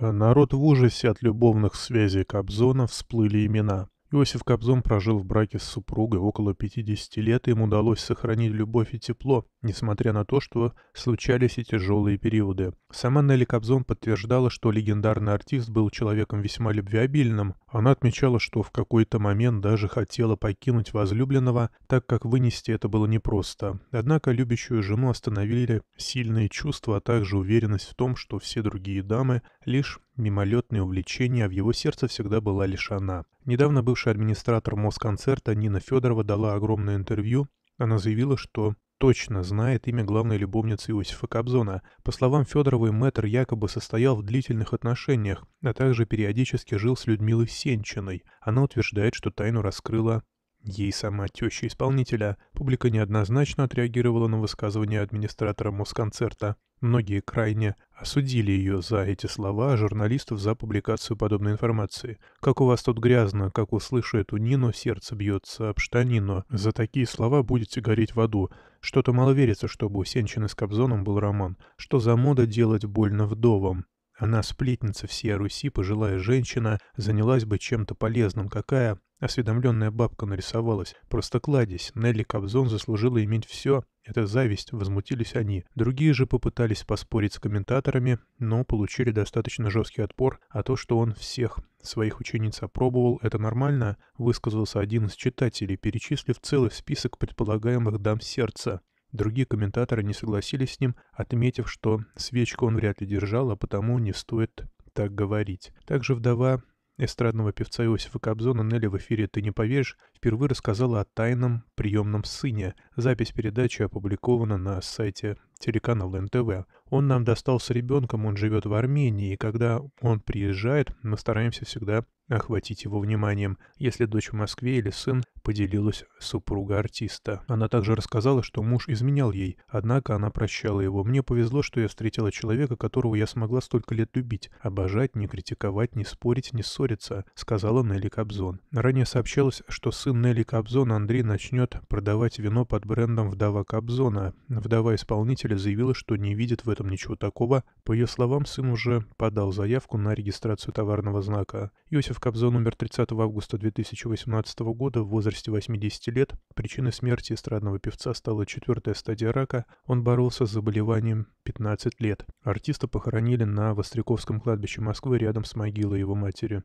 народ в ужасе от любовных связей Кобзона всплыли имена. Иосиф Кобзон прожил в браке с супругой около 50 лет, и им удалось сохранить любовь и тепло, несмотря на то, что случались и тяжелые периоды. Сама Нелли Кобзон подтверждала, что легендарный артист был человеком весьма любвеобильным. Она отмечала, что в какой-то момент даже хотела покинуть возлюбленного, так как вынести это было непросто. Однако любящую жену остановили сильные чувства, а также уверенность в том, что все другие дамы лишь мимолетные увлечения, в его сердце всегда была лишь она. Недавно бывший администратор Москонцерта Нина Федорова дала огромное интервью. Она заявила, что точно знает имя главной любовницы Иосифа Кобзона. По словам Федоровой, мэтр якобы состоял в длительных отношениях, а также периодически жил с Людмилой Сенчиной. Она утверждает, что тайну раскрыла Ей сама теща исполнителя. Публика неоднозначно отреагировала на высказывание администратора Москонцерта. Многие крайне Осудили ее за эти слова журналистов за публикацию подобной информации. «Как у вас тут грязно, как услышу эту Нину, сердце бьется об штанину. За такие слова будете гореть в аду. Что-то мало верится, чтобы у Сенчины с Кобзоном был роман. Что за мода делать больно вдовам?» Она сплетница всей Руси, пожилая женщина, занялась бы чем-то полезным. Какая Осведомленная бабка нарисовалась. Просто кладезь. Нелли Кобзон заслужила иметь все. Это зависть, возмутились они. Другие же попытались поспорить с комментаторами, но получили достаточно жесткий отпор, а то, что он всех своих учениц опробовал, это нормально, высказался один из читателей, перечислив целый список предполагаемых дам сердца. Другие комментаторы не согласились с ним, отметив, что свечку он вряд ли держал, а потому не стоит так говорить. Также вдова Эстрадного певца Иосифа Кобзона Нелли в эфире «Ты не поверишь» впервые рассказала о тайном приемном сыне. Запись передачи опубликована на сайте телеканала НТВ. Он нам достался ребенком, он живет в Армении, и когда он приезжает, мы стараемся всегда охватить его вниманием, если дочь в Москве или сын поделилась супруга артиста. Она также рассказала, что муж изменял ей, однако она прощала его. «Мне повезло, что я встретила человека, которого я смогла столько лет любить, обожать, не критиковать, не спорить, не ссориться», — сказала Нелли Кобзон. Ранее сообщалось, что сын Нелли Кобзон Андрей начнет продавать вино под брендом «Вдова Кобзона». Вдова исполнителя заявила, что не видит в этом ничего такого. По ее словам, сын уже подал заявку на регистрацию товарного знака. Иосиф в Кобзо номер 30 августа 2018 года в возрасте 80 лет причиной смерти эстрадного певца стала четвертая стадия рака. Он боролся с заболеванием 15 лет. Артиста похоронили на Востряковском кладбище Москвы рядом с могилой его матери.